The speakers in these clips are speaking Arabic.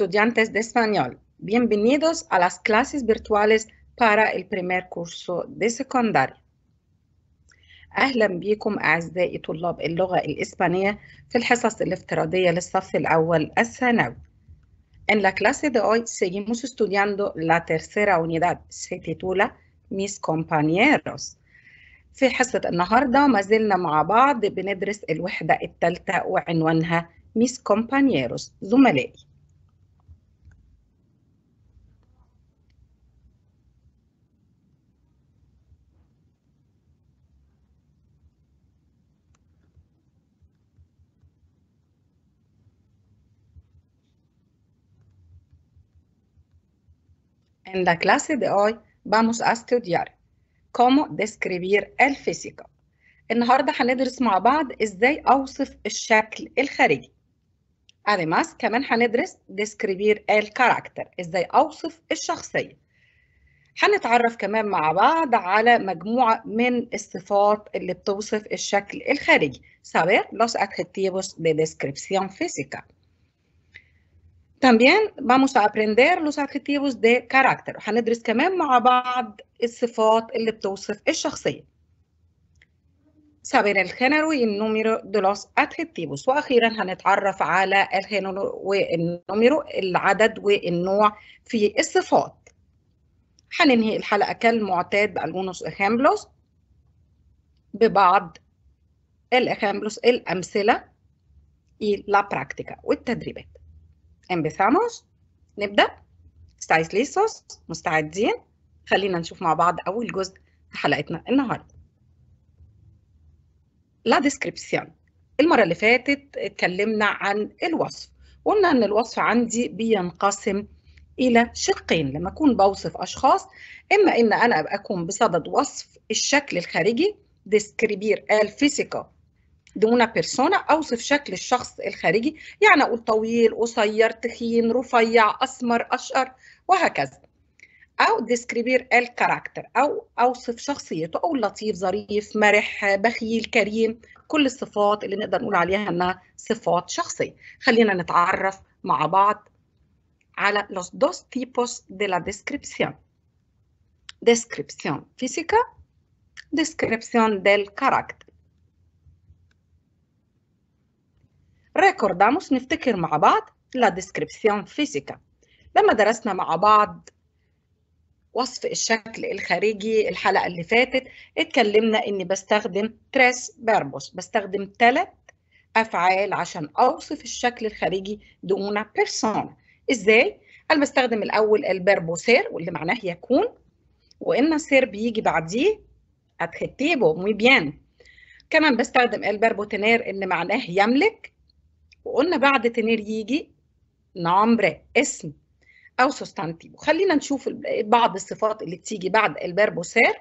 estudiantes de español. Bienvenidos a las clases virtuales para el primer curso de secundaria. أهلا بكم أعزائي طلاب اللغة الإسبانية في الحصص الافتراضية للصف الأول الثانوي. En la clase de hoy seguimos estudiando la tercera unidad. Se titula Mis compañeros. في حصة النهاردة ما زلنا مع بعض بندرس الوحدة الثالثة وعنوانها Mis compañeros زملائي. en la clase de hoy vamos a estudiar cómo describir el físico. النهارده هندرس مع بعض ازاي اوصف الشكل الخارجي. Además, كمان هندرس describir el carácter ازاي اوصف الشخصيه. هنتعرف كمان مع بعض على مجموعه من الصفات اللي بتوصف الشكل الخارجي. Saber los adjetivos de descripción física. También vamos a aprender los adjetivos de carácter هندرس كمان مع بعض الصفات اللي بتوصف الشخصية. Saber el género y el número de los adjetivos وأخيرا هنتعرف على الجينيرو والنمرو العدد والنوع في الصفات. هننهي الحلقة كالمعتاد بألونوس إخامبلوس ببعض الإخامبلوس الأمثلة y la práctica والتدريبات. Empezamos. نبدأ. ¿Estáis listos? مستعدين؟ خلينا نشوف مع بعض أول جزء في حلقتنا النهاردة. لا ديسكريبسيون. المرة اللي فاتت اتكلمنا عن الوصف. قلنا إن الوصف عندي بينقسم إلى شقين لما أكون بوصف أشخاص إما إن أنا أكون بصدد وصف الشكل الخارجي ديسكريبير الفيزيكال دون بيرسونا اوصف شكل الشخص الخارجي يعني اقول طويل قصير تخين رفيع اسمر اشقر وهكذا او ديسكريبير الكاركتر او اوصف شخصيته او لطيف ظريف مرح بخيل كريم كل الصفات اللي نقدر نقول عليها انها صفات شخصيه خلينا نتعرف مع بعض على los dos tipos de la descripción descripción física descripción del carácter ريكورداموس نفتكر مع بعض لا ديسكريبسيون فيزيكا لما درسنا مع بعض وصف الشكل الخارجي الحلقة اللي فاتت اتكلمنا اني بستخدم تريس بيربوس بستخدم ثلاث افعال عشان اوصف الشكل الخارجي دون بيرسون ازاي؟ انا بستخدم الاول البيربو سير واللي معناه يكون وان سير بيجي بعديه اتختيبو مي بيان كمان بستخدم البيربو تنير اللي معناه يملك وقلنا بعد تنير يجي نعمر اسم أو سوستانتيف خلينا نشوف بعض الصفات اللي بتيجي بعد البربو سير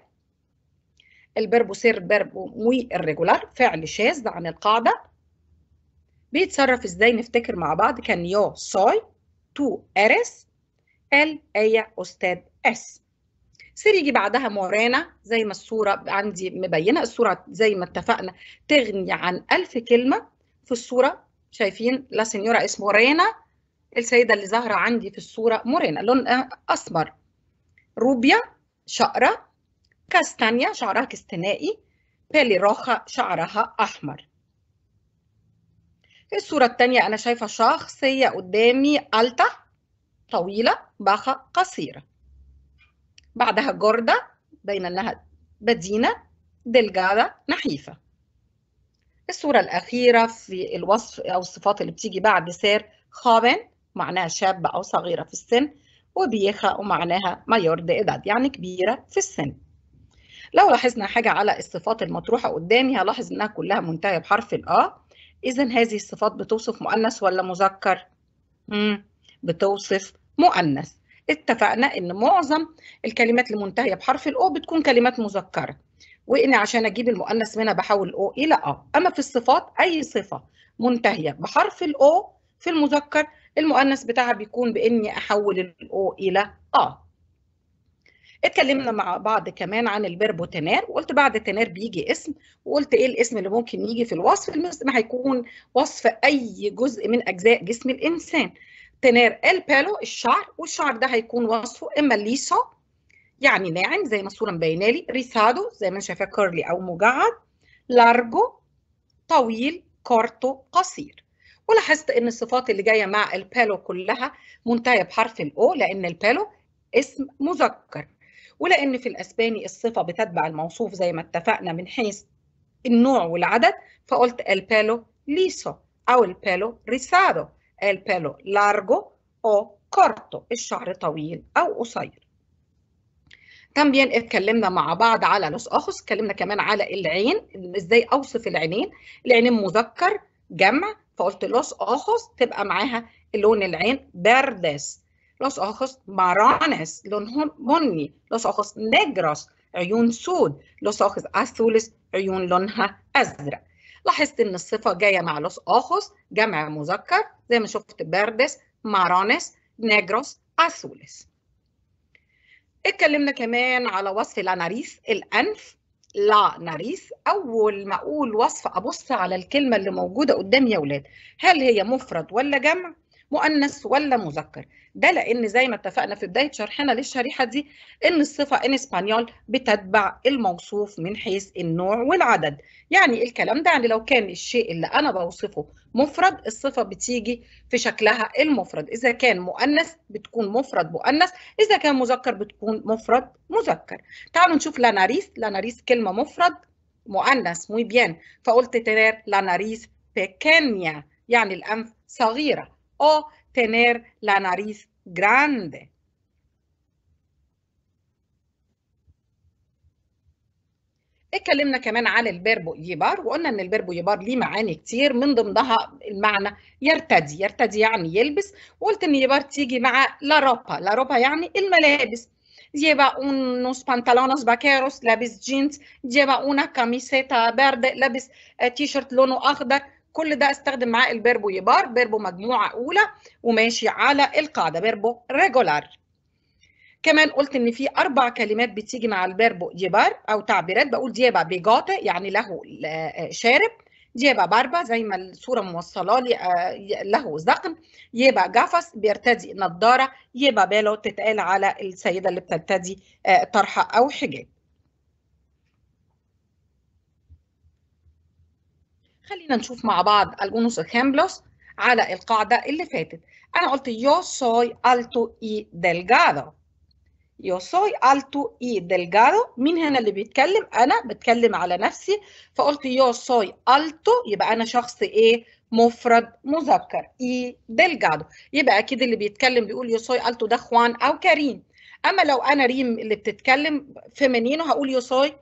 البربو سير بربو موي الريجولار فعل شاذ عن القاعدة بيتصرف ازاي نفتكر مع بعض كان يو سوي تو ارس ال ايا استاذ اس سير يجي بعدها مورانا زي ما الصورة عندي مبينة الصورة زي ما اتفقنا تغني عن ألف كلمة في الصورة شايفين لا سينيورا اسمه رينا السيده اللي ظاهره عندي في الصوره مورينا لون آه، اسمر روبيا شقره كاستانيا شعرها كستنائي بيلي روخا شعرها احمر في الصورة التانية أنا شايفة شخصية قدامي ألتا طويلة باخة قصيرة بعدها جوردة باينة إنها بدينة دلجادة نحيفة الصورة الأخيرة في الوصف أو الصفات اللي بتيجي بعد سير خابن معناها شابة أو صغيرة في السن وبيخا ومعناها مايور دي إداد يعني كبيرة في السن لو لاحظنا حاجة على الصفات المطروحة قدامي هلاحظ إنها كلها منتهية بحرف الأ آه. إذا هذه الصفات بتوصف مؤنث ولا مذكر؟ مم. بتوصف مؤنث اتفقنا إن معظم الكلمات المنتهية بحرف الأو آه بتكون كلمات مذكرة واني عشان اجيب المؤنث منها بحول او الى إيه، اه اما في الصفات اي صفه منتهيه بحرف الاو في المذكر المؤنث بتاعها بيكون باني احول الاو الى اه اتكلمنا مع بعض كمان عن البربو تنار وقلت بعد تنار بيجي اسم وقلت ايه الاسم اللي ممكن يجي في الوصف الاسم هيكون وصف اي جزء من اجزاء جسم الانسان تنار البالو الشعر والشعر ده هيكون وصفه اما الليسو يعني ناعم زي ما الصوره مبينه لي ريسادو زي ما انا شايفاه كيرلي او مجعد لارجو طويل كورتو قصير ولاحظت ان الصفات اللي جايه مع البالو كلها منتهيه بحرف الاو لان البالو اسم مذكر ولان في الاسباني الصفه بتتبع الموصوف زي ما اتفقنا من حيث النوع والعدد فقلت البالو ليسو او البالو ريسادو البالو لارجو او كورتو الشعر طويل او قصير كامبيان اتكلمنا مع بعض على لوس اخوس اتكلمنا كمان على العين ازاي اوصف العينين العينين مذكر جمع فقلت لوس اخوس تبقى معاها لون العين بردس لوس اخوس مارانس لونهم بني لوس اخوس نجرس عيون سود لوس اخوس اثولس عيون لونها ازرق لاحظت ان الصفه جايه مع لوس اخوس جمع مذكر زي ما شفت بردس مارانس نجرس اثولس اتكلمنا كمان على وصف لا ناريس الأنف لا ناريس أول ما أقول وصف أبص على الكلمة اللي موجودة قدامي يا ولاد هل هي مفرد ولا جمع؟ مؤنث ولا مذكر ده لان زي ما اتفقنا في بدايه شرحنا للشريحه دي ان الصفه ان اسبانيول بتتبع الموصوف من حيث النوع والعدد يعني الكلام ده يعني لو كان الشيء اللي انا بوصفه مفرد الصفه بتيجي في شكلها المفرد اذا كان مؤنث بتكون مفرد مؤنث اذا كان مذكر بتكون مفرد مذكر تعالوا نشوف لاناريس لاناريس كلمه مفرد مؤنث موي بيان فقلت تنار لاناريس بيكانيا يعني الانف صغيره o tener la nariz grande. اتكلمنا كمان عن البربو يبار وقلنا ان البربو يبار ليه معاني كتير من ضمنها المعنى يرتدي يرتدي يعني يلبس وقلت ان يبار تيجي مع لا روبا لا روبا يعني الملابس lleva unos pantalones vaqueros لابس جينز lleva una camiseta verde لابس تي آه، شيرت لونه اخضر كل ده استخدم معاه البيربو يبار بيربو مجموعه اولى وماشي على القاعده بيربو ريجولار كمان قلت ان في اربع كلمات بتيجي مع البيربو يبار او تعبيرات بقول ديابا بيجاتا يعني له شارب ديابا باربا زي ما الصوره موصله لي آه، له زقن يبا جافس بيرتدي نظاره يبا بالو تتقال على السيده اللي بترتدي آه، طرحه او حجاب خلينا نشوف مع بعض algunos ejemplos على القاعدة اللي فاتت أنا قلت yo soy alto y delgado yo soy alto y delgado مين هنا اللي بيتكلم أنا بتكلم على نفسي فقلت yo soy alto يبقى أنا شخص إيه مفرد مذكر اي دلجادو يبقى اكيد اللي بيتكلم بيقول سوي التو ده خوان او كريم اما لو انا ريم اللي بتتكلم فيمينينو هقول سوي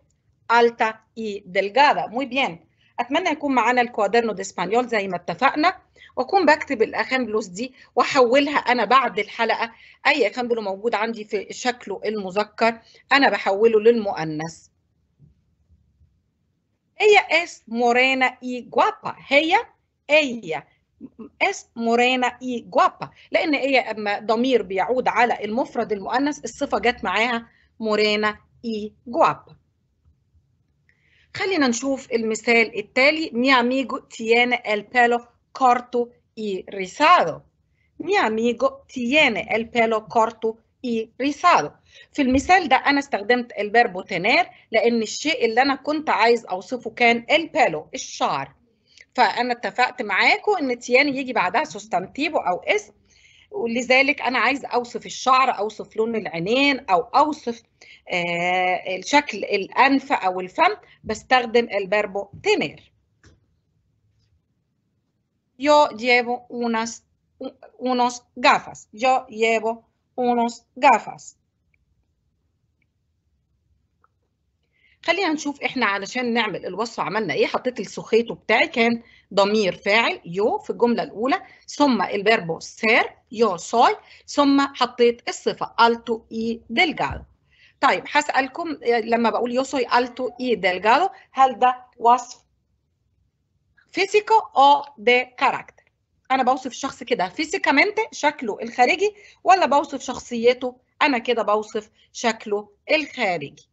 التا اي دلجادو، موي بيان اتمنى يكون معانا الكوادرنو دي اسبانيول زي ما اتفقنا واكون بكتب الاخامبلوس دي واحولها انا بعد الحلقه اي اخامبلو موجود عندي في شكله المذكر انا بحوله للمؤنث هي اس مورينا اي جوابا هي هي اس مورينا اي جوابا لان هي اما ضمير بيعود على المفرد المؤنث الصفه جت معاها مورينا اي جوابا خلينا نشوف المثال التالي Mi amigo tiene el pelo corto y rizado Mi amigo tiene el pelo corto y rizado في المثال ده أنا استخدمت الفيربو تنير لأن الشيء اللي أنا كنت عايز أوصفه كان البالو الشعر فأنا اتفقت معاكم إن تيان يجي بعدها سوستانتيفو أو اسم ولذلك انا عايز اوصف الشعر اوصف لون العينين او اوصف آه شكل الانف او الفم بستخدم الفيربو تينير يو llevo unas unos gafas يو llevo unos gafas خلينا نشوف احنا علشان نعمل الوصف عملنا ايه حطيت السخيتو بتاعي كان ضمير فاعل يو في الجمله الاولى ثم الفيربو سير يو سوي ثم حطيت الصفه التو اي دلجالو طيب هسالكم لما بقول يو سوي التو اي دلجالو هل ده وصف فيزيكو او دي كاركتر انا بوصف شخص كده فيزيكامنت شكله الخارجي ولا بوصف شخصيته انا كده بوصف شكله الخارجي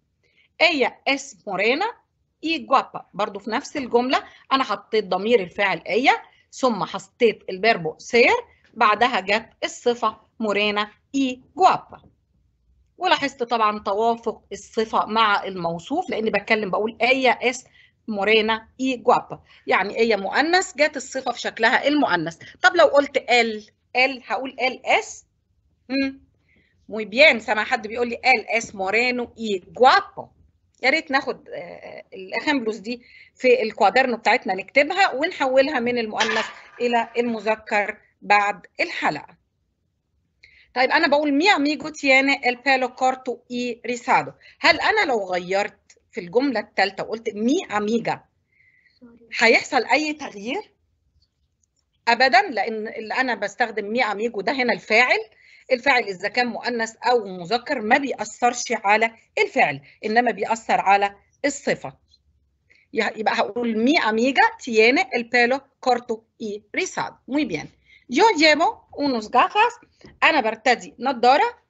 ايا اس مورينا اي جوابا برضو في نفس الجملة أنا حطيت ضمير الفاعل ايا ثم حطيت البربو سير بعدها جت الصفة مورينا اي جوابا ولاحظت طبعا توافق الصفة مع الموصوف لأني بتكلم بقول ايا اس مورينا اي جوابا يعني ايه مؤنث جت الصفه في شكلها المؤنث طب لو قلت ال ال هقول ال اس امم بيان سامع حد بيقول لي ال اس مورينو اي جوابا يا ريت ناخد آه، آه، الأخامبلوس دي في الكوادرن بتاعتنا نكتبها ونحولها من المؤنث إلى المذكر بعد الحلقة طيب أنا بقول مي أميجو تياني البالو كارتو إي ريسادو هل أنا لو غيرت في الجملة الثالثة وقلت مي أميجا هيحصل أي تغيير؟ أبدا لأن اللي أنا بستخدم مي أميجو ده هنا الفاعل الفاعل إذا كان مؤنث أو مذكر ما بيأثرش على الفعل إنما بيأثر على الصفة يبقى هقول مي أميجا تيانا البالو كورتو إي ريساد rizado. بيان يو Yo أونوس جافاس أنا برتدي نظارة.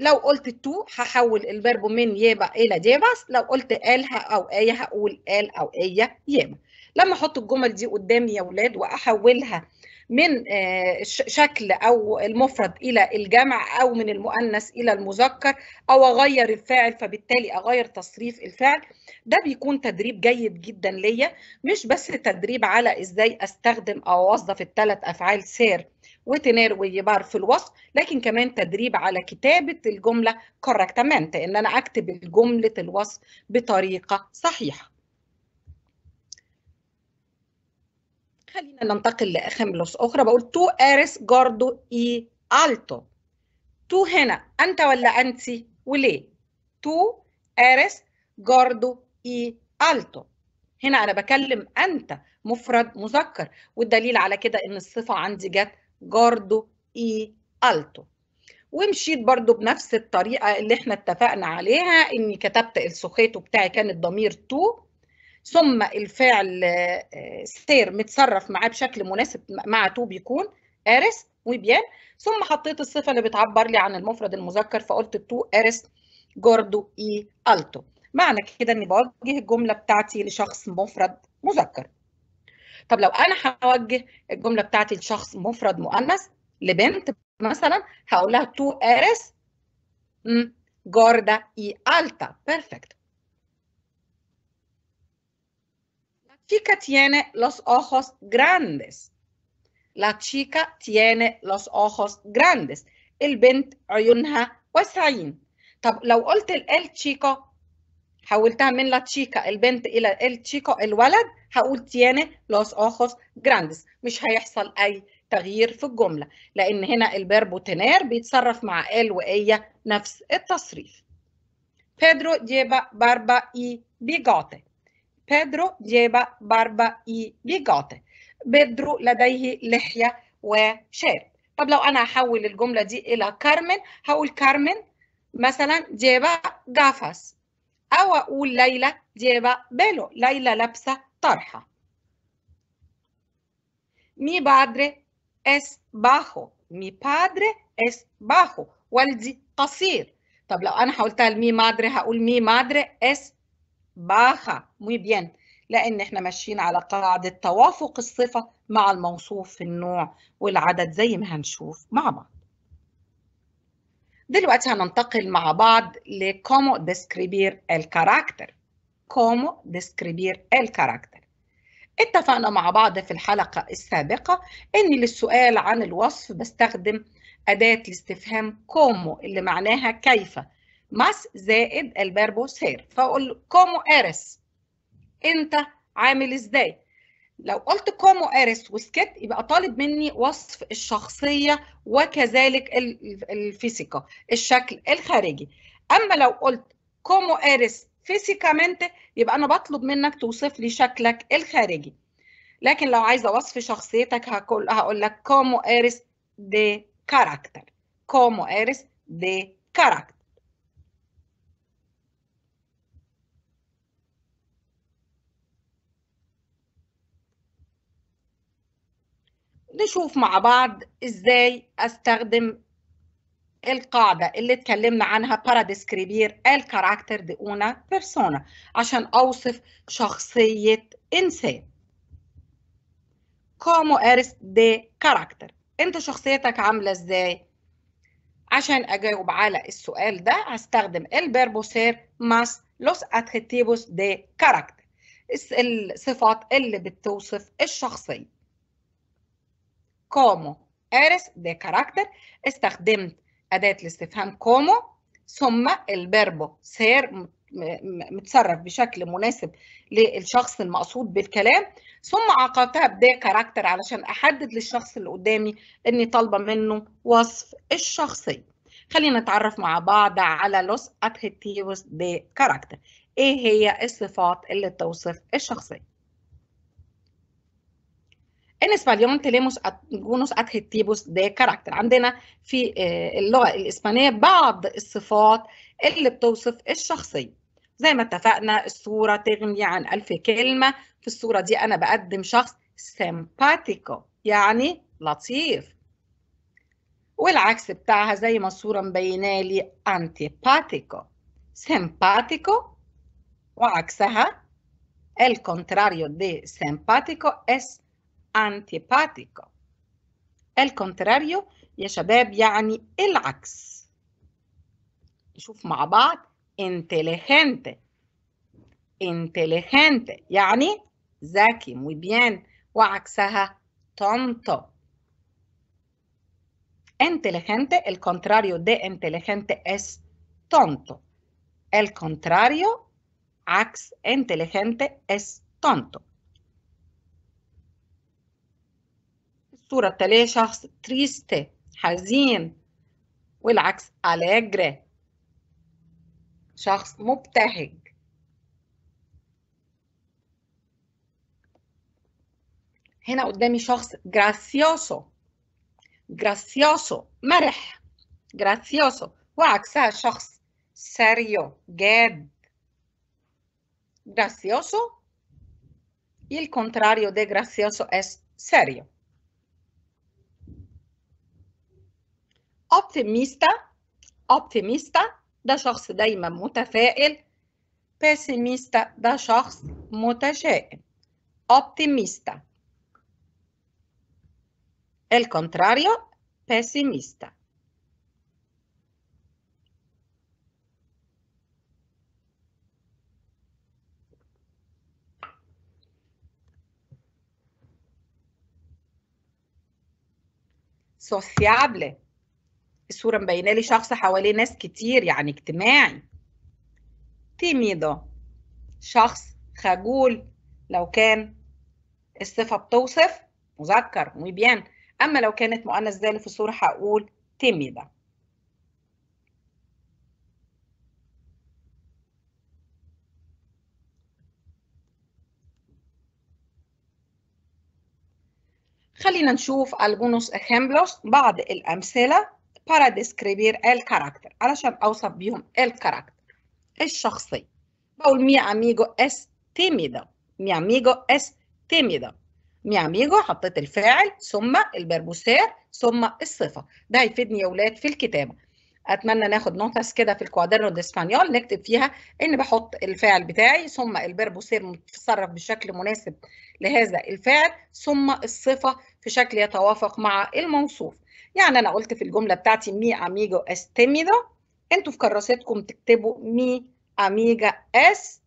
لو قلت تو هحول الفيرب من يابا إلى ديفاس. لو قلت آل أو آية هقول آل أو آية يابا لما أحط الجمل دي قدامي يا ولاد وأحولها من آه، شكل او المفرد الى الجمع او من المؤنث الى المذكر او اغير الفاعل فبالتالي اغير تصريف الفعل ده بيكون تدريب جيد جدا ليا مش بس تدريب على ازاي استخدم او اوظف الثلاث افعال سير وتنير ويبار في الوصف لكن كمان تدريب على كتابة الجملة كوركتمنت ان انا اكتب جملة الوصف بطريقة صحيحة خلينا ننتقل لاخر لوس أخرى بقول تو أرس جاردو إي ألتو تو هنا أنت ولا أنت وليه تو أرس جاردو إي ألتو هنا أنا بكلم أنت مفرد مذكر والدليل على كده إن الصفة عندي جت جاردو إي ألتو ومشيت برضو بنفس الطريقة اللي احنا اتفقنا عليها اني كتبت السخيتو بتاعي كان الضمير تو ثم الفعل آه، سير متصرف معاه بشكل مناسب مع تو بيكون ارس وبيان ثم حطيت الصفه اللي بتعبر لي عن المفرد المذكر فقلت تو ارس جوردو اي التو معنى كده اني بوجه الجمله بتاعتي لشخص مفرد مذكر طب لو انا هوجه الجمله بتاعتي لشخص مفرد مؤنث لبنت مثلا هقول لها تو ارس جوردا اي التا بيرفكت chica tiene los ojos grandes la chica tiene los ojos grandes البنت عيونها واسعين طب لو قلت ال chico حولتها من لا تشيكا البنت الى ال تشيكو الولد هقول تياني los ojos جراندس مش هيحصل اي تغيير في الجمله لان هنا البربو تنير بيتصرف مع ال وايه نفس التصريف بيدرو ديبا باربا اي bigote. بيدرو جيب باربا اي بيجوتي بيدرو لديه لحية وشارب طب لو أنا هحول الجملة دي إلى كارمن هقول كارمن مثلا جيبا جافاس أو أقول ليلى جيبا بيلو ليلى لابسة طرحة مي بادري اس باخو مي بادري اس باخو والدي قصير. طب لو أنا حولتها لمي مادري هقول مي مادري اس baja. مو بيان لأن احنا ماشيين على قاعدة توافق الصفة مع الموصوف في النوع والعدد زي ما هنشوف مع بعض. دلوقتي هننتقل مع بعض لكومو ديسكريبير الكاركتر. كومو ديسكريبير الكاركتر. اتفقنا مع بعض في الحلقة السابقة إن للسؤال عن الوصف بستخدم أداة الاستفهام كومو اللي معناها كيف ماس زائد البرب هير فاقول كومو ارس انت عامل ازاي لو قلت كومو ارس وسكت يبقى طالب مني وصف الشخصيه وكذلك الفيزيكا الشكل الخارجي اما لو قلت كومو ارس فيزيكامنت يبقى انا بطلب منك توصف لي شكلك الخارجي لكن لو عايزه وصف شخصيتك هقول هقول لك كومو ارس دي كاركتر كومو ارس دي كاركتر نشوف مع بعض ازاي استخدم القاعدة اللي اتكلمنا عنها para describir el carácter de una persona عشان أوصف شخصية إنسان كومو ارس de carácter أنت شخصيتك عاملة إزاي؟ عشان أجاوب على السؤال ده هستخدم البربوسير ماس más los دي de carácter الصفات اللي بتوصف الشخصية كومو أرس ده كاركتر استخدمت أداة الاستفهام كومو ثم البربو سير متصرف بشكل مناسب للشخص المقصود بالكلام ثم عقدتها بده كاركتر علشان احدد للشخص اللي قدامي اني طالبه منه وصف الشخصيه خلينا نتعرف مع بعض على لوس ادهيتيفوس دي كاركتر ايه هي الصفات اللي بتوصف الشخصيه En español tenemos algunos adjetivos de carácter عندنا في اللغة الإسبانية بعض الصفات اللي بتوصف الشخصية زي ما اتفقنا الصورة تغني عن ألف كلمة في الصورة دي أنا بقدم شخص سيمباتيكو يعني لطيف والعكس بتاعها زي ما الصورة مبينة لي سيمباتيكو وعكسها el contrario de simpático es Antipático. el contrario يا شباب يعني العكس نشوف مع بعض inteligente inteligente يعني zaki, muy bien وعكسها tonto inteligente el contrario de inteligente es tonto el contrario ax inteligente es tonto الصورة التالية شخص تريست حزين والعكس أليجري شخص مبتهج هنا قدامي شخص جراسيوسو جراسيوسو مرح جراسيوسو وعكسها شخص سيريو جاد جراسيوسو y el contrario de gracioso es serio. optimista optimista ده شخص دايما متفائل pessimista ده شخص متشائم optimista el contrario pessimista sociable الصورة مبينة لي شخص حواليه ناس كتير يعني اجتماعي تيميدة شخص خجول لو كان الصفة بتوصف مذكر ميبيان أما لو كانت مؤنث زي اللي في الصورة هقول تيميدا. خلينا نشوف الجونوس ejemplos بعض الأمثلة para describir el character علشان أوصف بيهم الكاركتر الشخصية بقول mi amigo es tímido mi amigo es tímido مي اميجو حطيت الفاعل ثم البربوسير ثم الصفه ده هيفيدني يا ولاد في الكتابه اتمنى ناخد نوتس كده في الكوادرنو ديسبانيول نكتب فيها ان بحط الفاعل بتاعي ثم البربوسير سير متصرف بشكل مناسب لهذا الفاعل ثم الصفه في شكل يتوافق مع الموصوف يعني أنا قلت في الجملة بتاعتي مي أميجو اس تيميدو أنتوا في كراساتكم تكتبوا مي أميجا اس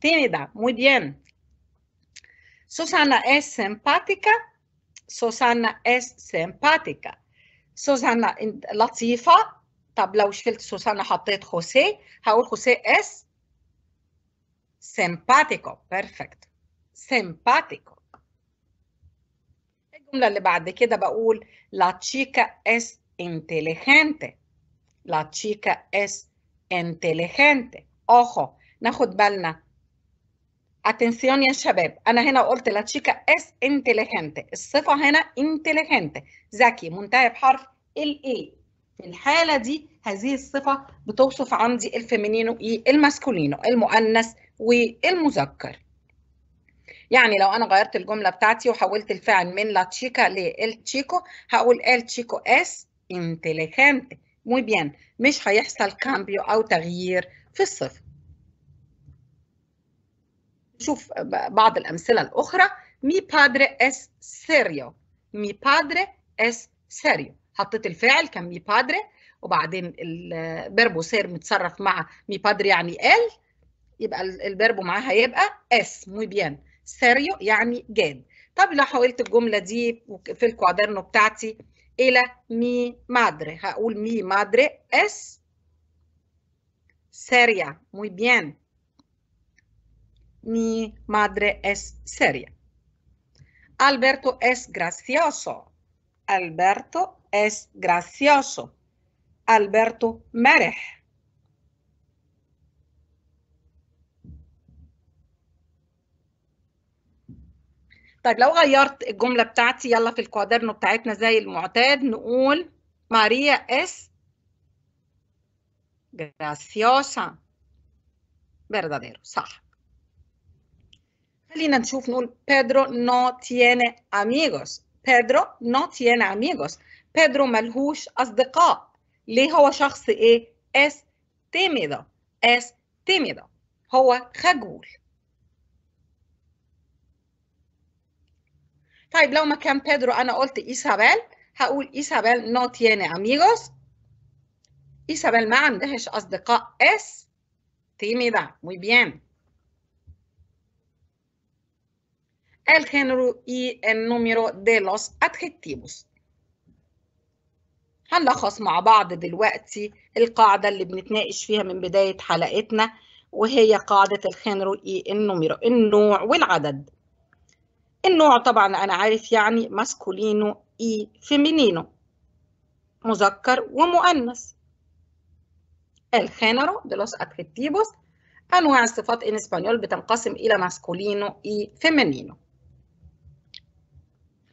تيميدا Muy بيان سوسانا أس سيمباتيكا سوسانا أس سيمباتيكا سوسانا لطيفة. طب لو شلت سوسانا حطيت خوسيه هقول خوسيه اس سيمباتيكو بيرفكت سيمباتيكو الجملة اللي بعد كده بقول لا تشيكا اس انتليجنتي لا تشيكا اس انتليجنتي اوخو ناخد بالنا. اتنسيون يا شباب أنا هنا قلت لا تشيكا اس انتليجنتي الصفة هنا انتليجنتي ذكي منتهي بحرف ال اي في الحالة دي هذه الصفة بتوصف عندي الفيمينينو اي الماسكولينو المؤنث والمذكر. يعني لو انا غيرت الجمله بتاعتي وحولت الفعل من لا تشيكا لال تشيكو هقول ال تشيكو اس انتليجنت مو بيان مش هيحصل كامبيو او تغيير في الصفر نشوف بعض الامثله الاخرى مي بادري اس سيريو مي بادري اس سيريو حطيت الفعل كان مي بادري وبعدين البربو سير متصرف مع مي بادري يعني ال يبقى البربو معاه هيبقى اس مو بيان سيريو يعني جاد طب لو حولت الجمله دي في الكوادرنو بتاعتي الى مي مادري هقول مي مادري اس سيريا muy bien مي مادري اس سيريا البرتو اس gracioso البرتو اس gracioso البرتو مرح طيب لو غيرت الجملة بتاعتي يلا في الكوادرنو بتاعتنا زي المعتاد نقول ماريا اس جراسيوسا verdadero صح خلينا نشوف نقول بيدرو نو تيني اميغوس بيدرو نو تيني اميغوس بيدرو ملهوش أصدقاء ليه هو شخص إيه اس تيميدو اس تيميدو هو خجول طيب لو مكان بيدرو أنا قلت إيسابيل هقول إيسابيل نو تياني أميغوس إيسابيل ما عندهاش أصدقاء إس تيمي Muy موي El género اي el número de los هنلخص مع بعض دلوقتي القاعدة اللي بنتناقش فيها من بداية حلقتنا وهي قاعدة الخنرو إي النوميرو النوع والعدد النوع طبعا أنا عارف يعني ماسكولينو إي فيمينينو مذكر ومؤنث الخانرو de los adjetivos أنواع الصفات إن اسبانيول بتنقسم إلى ماسكولينو إي فيمينينو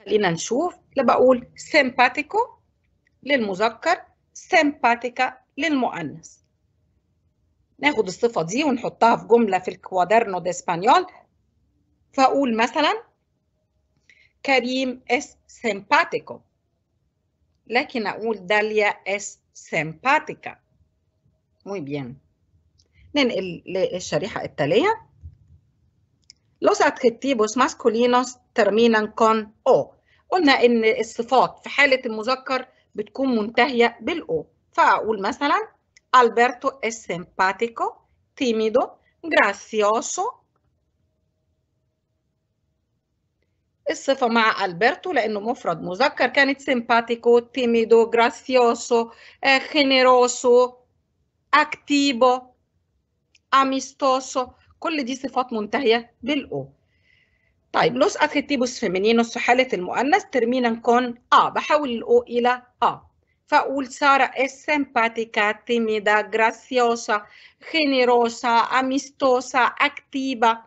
خلينا نشوف اللي بقول سيمباتيكو للمذكر سيمباتيكا للمؤنث ناخد الصفة دي ونحطها في جملة في الكوادرنو دي اسبانيول فأقول مثلا Karim es simpático لكن أقول Dalia es simpática muy bien ننقل للشريحة التالية Los adjetivos masculinos terminan con o. قلنا إن الصفات في حالة المذكر بتكون منتهية بالO. فأقول مثلا Alberto es simpático, tímido, gracioso, الصفة مع ألبرتو لأنه مفرد مذكر كانت سيمباتيكو تيميدو جراسيوسو آه، خينيروسو أكتيبو أميستوسو كل دي صفات منتهية بالأو طيب لوس اكتيبوس فيمينينوس في حالة المؤنث ترمينا كون اه بحول الأو إلى اه فأقول سارة اس سيمباتيكا تيميدا غراسيوسا خينيروسا اميستوسا اكتيبا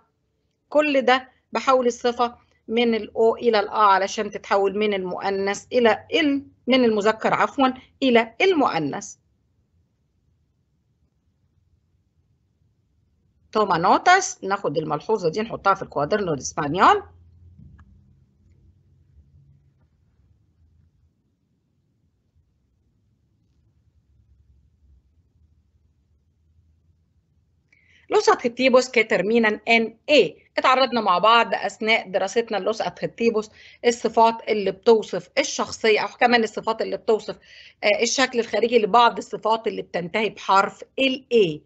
كل ده بحول الصفة من الأو إلى الأ علشان تتحول من المؤنث إلى ال من المذكر عفوا إلى المؤنث toma notas ناخد الملحوظة دي نحطها في الكوادرنو الإسبانيول كي كترمينا ان اي اتعرضنا مع بعض اثناء دراستنا لوس اتخطيبوس الصفات اللي بتوصف الشخصيه او كمان الصفات اللي بتوصف آه، الشكل الخارجي لبعض الصفات اللي بتنتهي بحرف الاي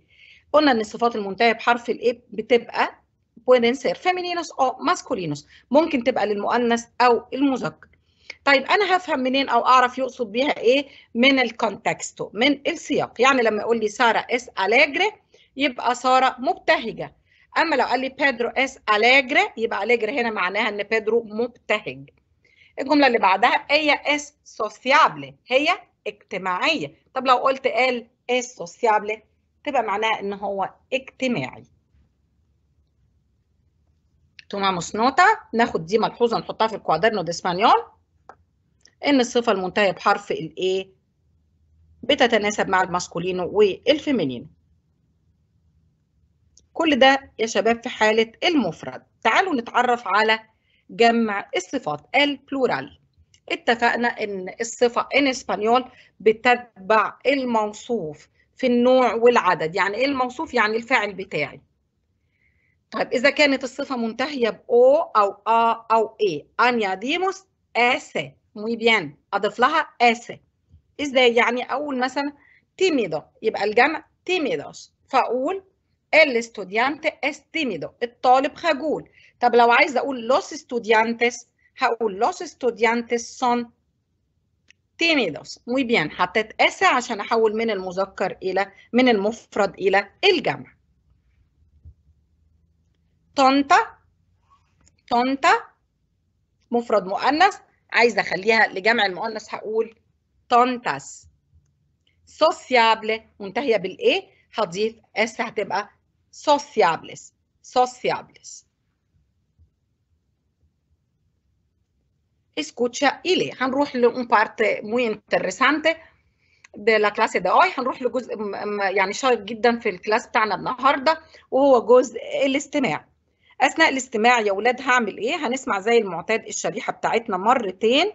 قلنا ان الصفات المنتهيه بحرف الاي بتبقى pueden ser femeninos او masculinos ممكن تبقى للمؤنث او المذكر طيب انا هفهم منين او اعرف يقصد بيها ايه من الكونتكستو من السياق يعني لما يقول لي ساره اس أليجري يبقى ساره مبتهجه اما لو قال لي بيدرو اس اليجرا يبقى اليجرا هنا معناها ان بيدرو مبتهج الجمله اللي بعدها هي اس سوسيابل هي اجتماعيه طب لو قلت قال اس سوسيابل تبقى معناها ان هو اجتماعي توماموس نوتا ناخد دي ملحوظه نحطها في الكوادرنو دي اسبانيول ان الصفه المنتهيه بحرف الايه بتتناسب مع الماسكولينو والفيمينينو كل ده يا شباب في حالة المفرد تعالوا نتعرف على جمع الصفات البلورال اتفقنا ان الصفة ان اسبانيول بتتبع الموصوف في النوع والعدد يعني ايه الموصوف يعني الفاعل بتاعي طيب اذا كانت الصفة منتهية ب او او ا او اي انيا ديموس اسا موي بيان اضيف لها اسا ازاي يعني اول مثلا تيميدو يبقى الجمع تيميدوس فاقول الاستوديانت اس tímido الطالب خجول طب لو عايز اقول los estudiantes هقول los estudiantes son tímidos muy bien حطيت اس عشان احول من المذكر الى من المفرد الى الجمع تونتا تونتا مفرد مؤنث عايزه اخليها لجمع المؤنث هقول تونتاس سوسيابل منتهيه بالايه هضيف اس هتبقى sociables, sociables. Escucha y lee. هنروح parte muy interesante de la clase de hoy. هنروح لجزء يعني شيق جدا في الكلاس بتاعنا النهارده وهو جزء الاستماع. اثناء الاستماع يا ولاد هعمل ايه؟ هنسمع زي المعتاد الشريحه بتاعتنا مرتين.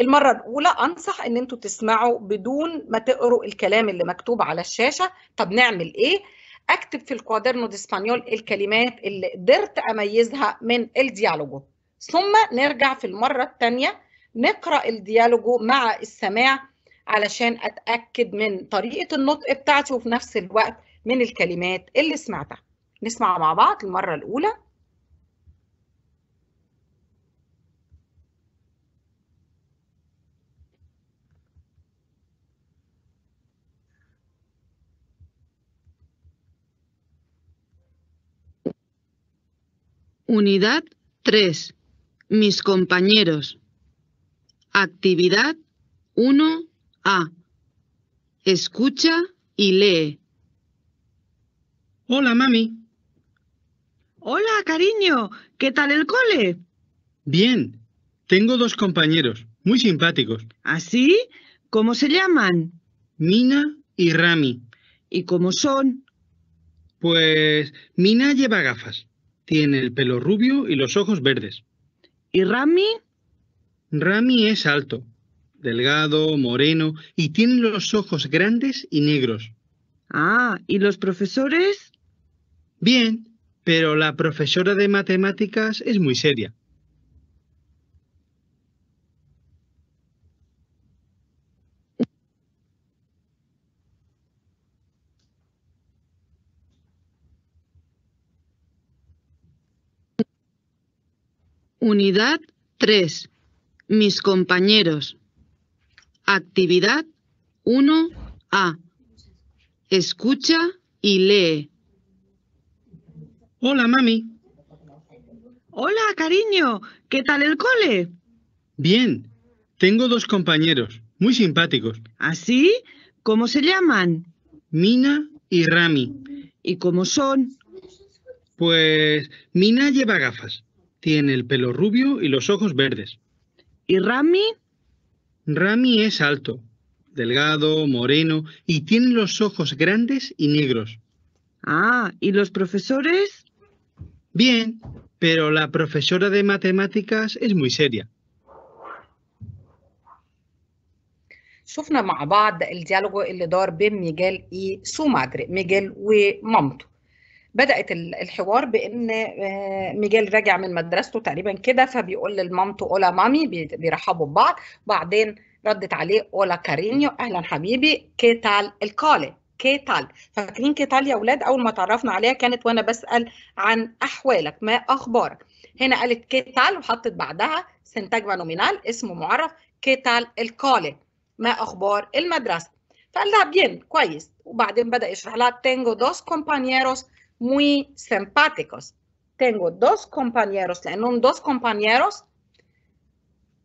المرة الأولى أنصح إن أنتوا تسمعوا بدون ما تقروا الكلام اللي مكتوب على الشاشة، طب نعمل إيه؟ اكتب في الكوادرنو دي اسبانيول الكلمات اللي قدرت اميزها من الديالوجو ثم نرجع في المره الثانيه نقرا الديالوجو مع السماع علشان اتاكد من طريقه النطق بتاعتي وفي نفس الوقت من الكلمات اللي سمعتها نسمع مع بعض المره الاولى Unidad 3. Mis compañeros. Actividad 1A. Escucha y lee. Hola, mami. Hola, cariño. ¿Qué tal el cole? Bien. Tengo dos compañeros, muy simpáticos. ¿Así? ¿Ah, sí? ¿Cómo se llaman? Mina y Rami. ¿Y cómo son? Pues Mina lleva gafas tiene el pelo rubio y los ojos verdes. ¿Y Rami? Rami es alto, delgado, moreno y tiene los ojos grandes y negros. Ah, ¿y los profesores? Bien, pero la profesora de matemáticas es muy seria. Unidad 3. Mis compañeros. Actividad 1A. Escucha y lee. Hola, mami. Hola, cariño. ¿Qué tal el cole? Bien. Tengo dos compañeros, muy simpáticos. ¿Así? ¿Ah, ¿Cómo se llaman? Mina y Rami. ¿Y cómo son? Pues Mina lleva gafas tiene el pelo rubio y los ojos verdes. ¿Y Rami? Rami es alto, delgado, moreno y tiene los ojos grandes y negros. Ah, ¿y los profesores? Bien, pero la profesora de matemáticas es muy seria. شفنا el بعض dar اللي Miguel y su madre, Miguel y Mamto. بدات الحوار بان آه، ميجيل راجع من مدرسته تقريبا كده فبيقول لمامته اولا مامي بيرحبوا ببعض بعدين ردت عليه اولا كارينيو اهلا حبيبي كيتال الكالي كيتال فاكرين كيتال يا اولاد اول ما تعرفنا عليها كانت وانا بسال عن احوالك ما اخبارك هنا قالت كيتال وحطت بعدها سنتاجما نومينال اسمه معرف كيتال الكالي ما اخبار المدرسه فقال لها بيان كويس وبعدين بدا يشرح لها تينجو دوس كومبانيروس muy simpáticos. Tengo dos compañeros لأنهم dos compañeros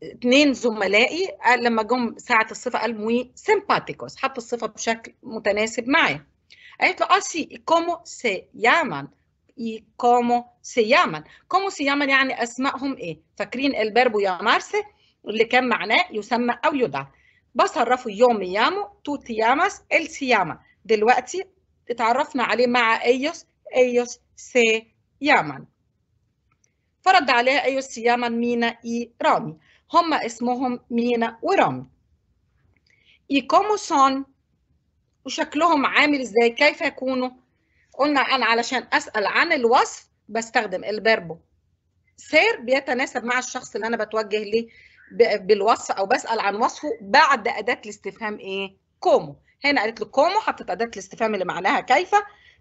اثنين زملائي آه، لما جم ساعة الصفة قال موي سيمباتيكوس حط الصفة بشكل متناسب معاه قالت له اه سي كومو سي يامن اي كومو سي يامن كومو سي يامن يعني اسمائهم ايه فاكرين البربو يامارسي اللي كان معناه يسمى او يدعى بصرفه يوم يامو تو تيامس السياما دلوقتي اتعرفنا عليه مع ايوس ellos se llaman فرد عليها ايوس يامن مينا اي رامي هم اسمهم مينا ورامي اي كوموسون وشكلهم عامل ازاي كيف يكونوا قلنا انا علشان اسال عن الوصف بستخدم البربو سير بيتناسب مع الشخص اللي انا بتوجه ليه بالوصف او بسال عن وصفه بعد اداه الاستفهام ايه كومو هنا قالت له كومو حطت اداه الاستفهام اللي معناها كيف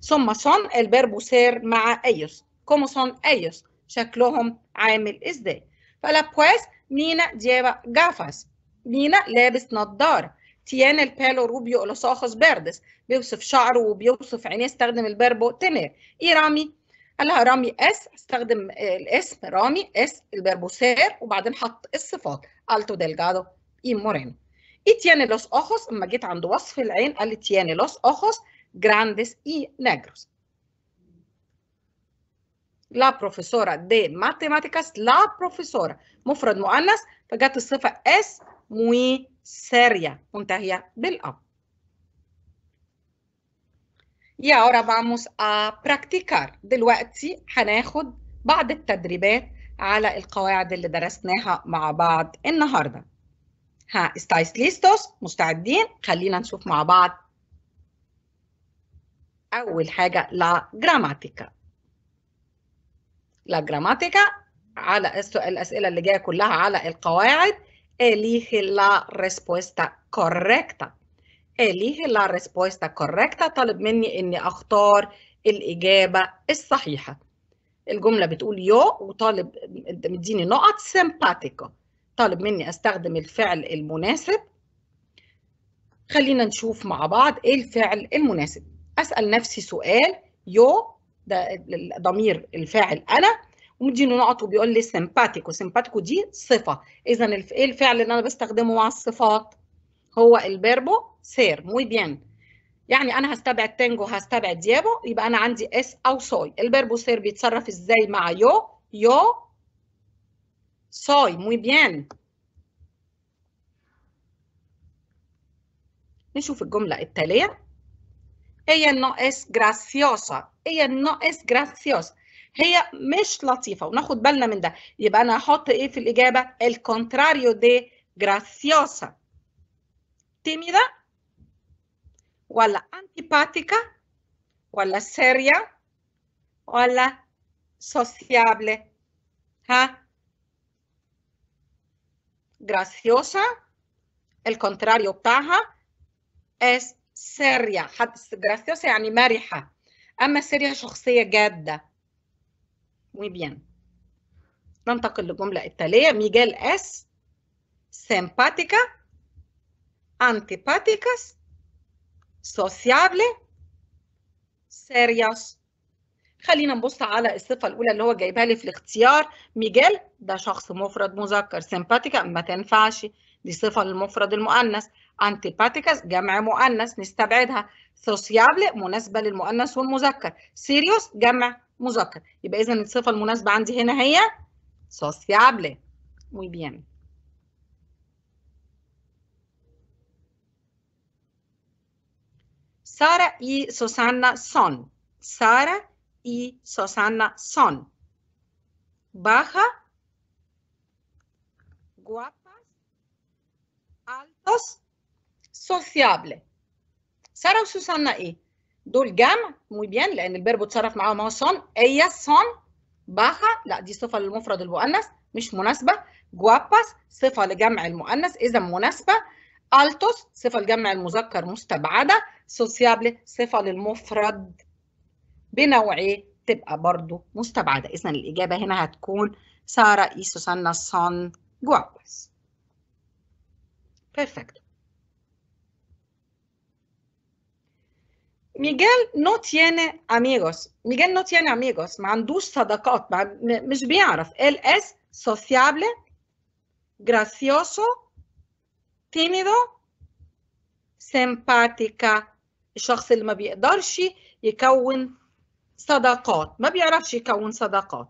ثم son الفيرب سير مع ايوس كومو son ايوس شكلهم عامل ازاي فلا بويس Nina lleva gafas نينا لابس نظاره تيان البالو روبيو لوس ojos بيوصف شعره وبيوصف عينيه استخدم البربو تنير اي رامي قال لها رامي اس استخدم الاسم رامي اس البربو سير وبعدين حط الصفات التو دلجادو اي مورينو اي تيان لوس ojos اما جيت عند وصف العين قال لي تيان لوس ojos grandes y negros. La profesora de matemáticas, la profesora. مفرد مؤنث فجت الصفة اس muy seria. منتهية بالأب. Y ahora vamos a practicar. دلوقتي هناخد بعض التدريبات على القواعد اللي درسناها مع بعض النهارده. ها استايس ليستوس مستعدين؟ خلينا نشوف مع بعض أول حاجة لا جراماتيكا لا جراماتيكا على الأسئلة اللي جاية كلها على القواعد elige la respuesta correcta elige la respuesta correcta طالب مني إني أختار الإجابة الصحيحة الجملة بتقول يو وطالب مديني نقط سيمباتيكو طالب مني أستخدم الفعل المناسب خلينا نشوف مع بعض إيه الفعل المناسب اسال نفسي سؤال يو ده ضمير الفاعل انا ومدينه نقط وبيقول لي سيمباتيكو سيمباتيكو دي صفه اذا ايه الفعل اللي انا بستخدمه مع الصفات هو البيربو سير موي بيان يعني انا هستبعد تانجو هستبعد ديابو يبقى انا عندي اس او سوي البيربو سير بيتصرف ازاي مع يو يو soy, موي بيان نشوف الجملة التالية Ella no es graciosa. Ella no es graciosa. Ella es No Y a e el contrario de graciosa. Tímida. O la antipática. O la seria. O la sociable. ¿Graciosa? El contrario, Paja. Es حد gracias يعني مرحة أما سارية شخصية جادة مي بيان ننتقل للجملة التالية ميجال اس سيمباتيكا انتيباتيكاس sociable سيرياس خلينا نبص على الصفة الأولى اللي هو جايبها لي في الاختيار ميجال ده شخص مفرد مذكر سيمباتيكا ما تنفعش دي صفة للمفرد المؤنث antipathicas جمع مؤنث نستبعدها sociable مناسبة للمؤنث والمذكر serious جمع مذكر يبقى إذا الصفة المناسبة عندي هنا هي sociable muy bien Sara y Susana son. Sara y Susana son. Baja, guapas, altos, sociable سارة وسوسانا ايه؟ دول جمع موي بيان لان البرب اتصرف معاهم هو سون ايا سون باخا لا دي صفة للمفرد المؤنث مش مناسبة جواباس صفة لجمع المؤنث إذا مناسبة التوس صفة لجمع المذكر مستبعدة سوسيابل صفة للمفرد بنوعيه تبقى برضو مستبعدة إذا الإجابة هنا هتكون سارة إي سوسانا سون جواباس بيرفكت Miguel no tiene amigos. Miguel no tiene amigos. Mandú sadaquot. Mis bien, árabe. Él es sociable, gracioso, tímido, simpática. El chóxi le mabi dorsi y cauin sadaquot. Mabi árabe si cauin sadaquot.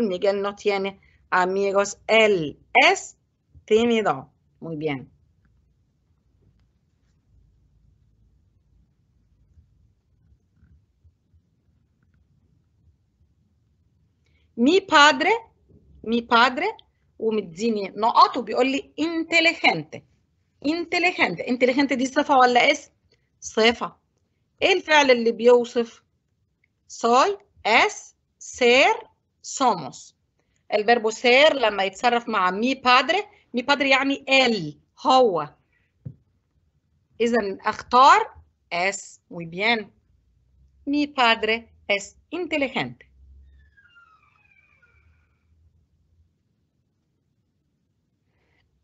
Miguel no tiene amigos. Él es tímido. Muy bien. مي بادري مي بادري ومديني نقط وبيقول لي انتليجنت انتليجنت انتليجنت دي صفه ولا اسم صفه ايه الفعل اللي بيوصف ساي اس سير سوموس الفيربو سير لما يتصرف مع مي بادري مي بادري يعني ال هو اذا اختار اس وبيان مي بادري اس انتليجنت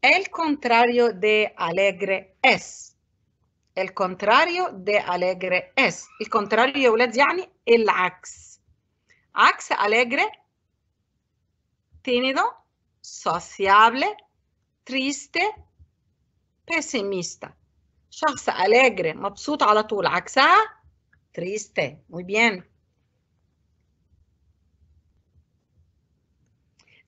El contrario de alegre es. El contrario de alegre es. el contrario de ولاد el lax Axe alegre, tímido, sociable, triste, pesimista. شخص alegre, مبسوط على طول. عكسها triste. Muy bien.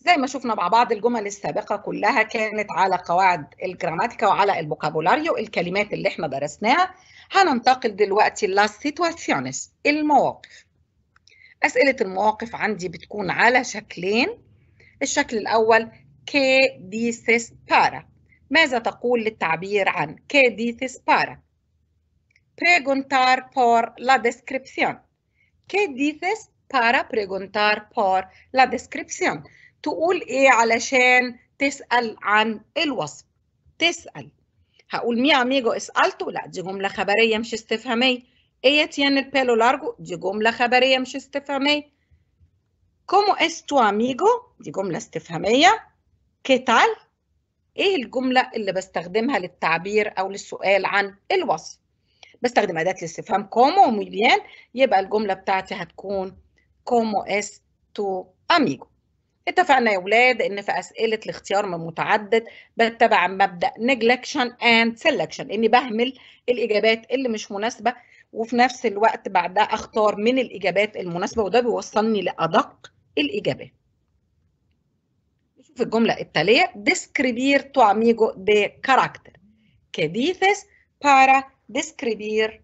زي ما شفنا مع بعض الجمل السابقة كلها كانت على قواعد الجراماتيكا وعلى البوكابولاريو الكلمات اللي احنا درسناها هننتقل دلوقتي لا سيتواسيونس المواقف أسئلة المواقف عندي بتكون على شكلين الشكل الأول كي ديسيس بارا ماذا تقول للتعبير عن كي ديسيس بارا preguntar por la descripción. كي dices para preguntar por la descripción? تقول ايه علشان تسال عن الوصف تسال هقول مي اميجو اسالتو لا دي جمله خبريه مش استفهاميه ايه tiene el لارجو دي جمله خبريه مش استفهاميه كومو اس تو اميجو دي جمله استفهاميه كيتال ايه الجمله اللي بستخدمها للتعبير او للسؤال عن الوصف بستخدم اداه الاستفهام كومو ومي بيان يبقى الجمله بتاعتي هتكون كومو اس تو اميجو اتفقنا يا ولاد ان في اسئله الاختيار من متعدد بتبع مبدا نيجلكشن اند سelection اني بهمل الاجابات اللي مش مناسبه وفي نفس الوقت بعدها اختار من الاجابات المناسبه وده بيوصلني لادق الاجابات نشوف الجمله التاليه describir tu amigo de carácter que dices para describir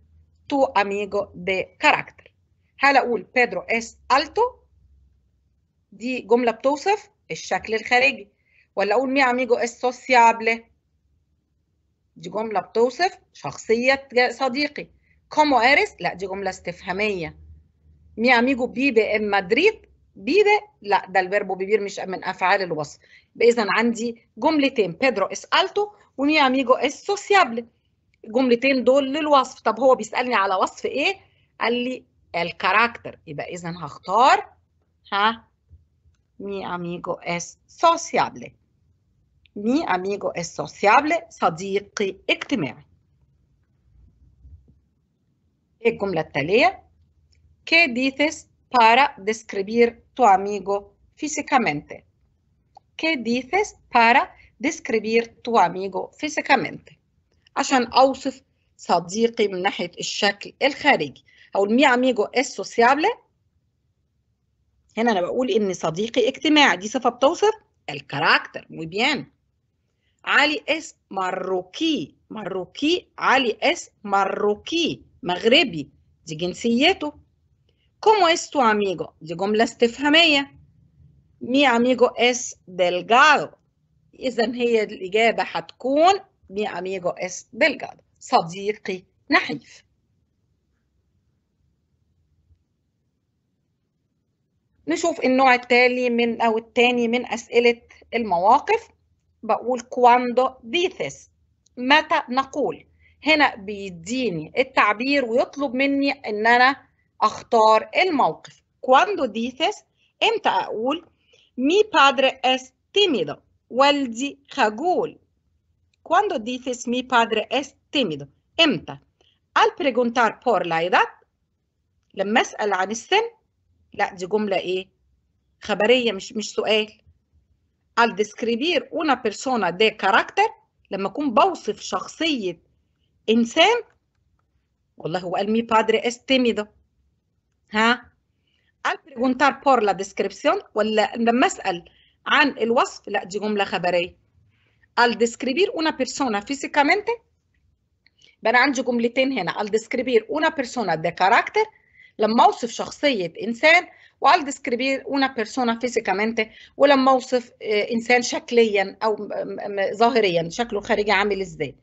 tu amigo de carácter هل اقول بيدرو اس التو دي جملة بتوصف الشكل الخارجي ولا أقول مي أميجو إس سوسيابل دي جملة بتوصف شخصية صديقي كومو اريس لا دي جملة استفهامية مي أميجو بيبي إن مدريد بيبي لا ده الفيربو بيبير مش من أفعال الوصف إذا عندي جملتين بيدرو إس ألتو ومي أميجو إس سوسيابل الجملتين دول للوصف طب هو بيسألني على وصف إيه؟ قال لي الكاركتر يبقى إذا هختار ها Mi amigo es sociable. Mi amigo es sociable. صديقي اجتماعي. la التالية. ¿Qué dices para describir tu amigo físicamente? ¿Qué dices para describir tu amigo físicamente? عشان أوصف صديقي من ناحية الشكل الخارجي. mi amigo es sociable هنا انا بقول ان صديقي اجتماعي دي صفه بتوصف الكاركتر مو بيان علي اس مروكي مروكي علي اس مروكي مغربي دي جنسيته كومو es tu amigo دي جملة استفهامية مي amigo es دلجادو إذا هي الإجابة هتكون مي amigo es دلجادو صديقي نحيف نشوف النوع التالي من أو التاني من أسئلة المواقف بقول كواندو ديثس متى نقول هنا بيديني التعبير ويطلب مني ان انا اختار الموقف كواندو ديثس امتى اقول مي بادر اس تيميدو والدي خجول كواندو ديثس مي بادر اس تيميدو امتى al preguntar por la edad لما اسال عن السن لا دي جملة إيه؟ خبرية مش مش سؤال. al describir una persona de carácter لما أكون بوصف شخصية إنسان والله هو قال مي بادري اس تيميدو ها؟ al preguntar por la descripción ولا لما أسأل عن الوصف لا دي جملة خبرية. al describir una persona físicamente بقى أنا عندي جملتين هنا al describir una persona de carácter لما اوصف شخصيه انسان وعلى ديسكريبير una persona فيزيكامنتي ولما اوصف آه، انسان شكليا او ظاهريا شكله خارجي عامل ازاي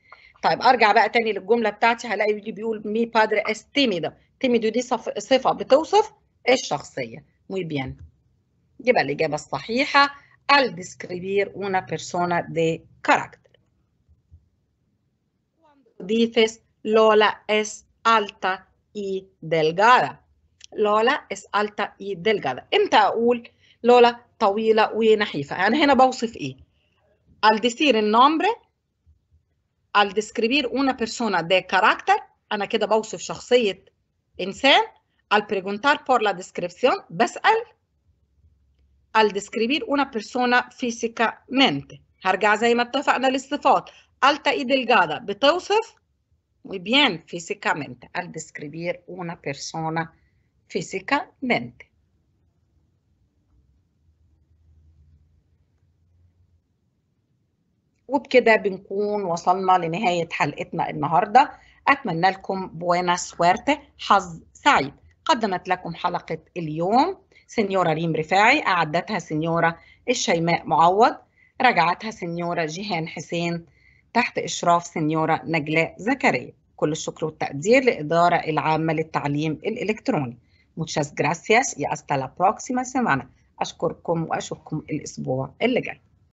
طيب ارجع بقى تاني للجمله بتاعتي هلاقي اللي بيقول مي بادر اس تيميدو تيميدو دي صفه بتوصف الشخصيه مو بيان يبقى الاجابه الصحيحه al describir una persona de carácter dices Lola es alta y delgada لولا es alta y delgada امتى اقول لولا طويلة ونحيفة يعني هنا بوصف ايه al decir el nombre al describir una persona de carácter انا كده بوصف شخصية انسان al preguntar por la descripción بسأل al describir una persona físicamente هرجع زي ما اتفقنا للصفات alta y delgada بتوصف muy bien físicamente al describir una persona físicamente. وبكده بنكون وصلنا لنهاية حلقتنا النهاردة أتمنى لكم بوانا سويرتي حظ سعيد قدمت لكم حلقة اليوم سنيورة ريم رفاعي أعدتها سنيورة الشيماء معوض رجعتها سنيورة جيهان حسين تحت إشراف سنيورة نجلاء زكريا كل الشكر والتقدير للإدارة العامة للتعليم الإلكتروني Muchas gracias y hasta la próxima semana. أشكركم el الأسبوع el legal.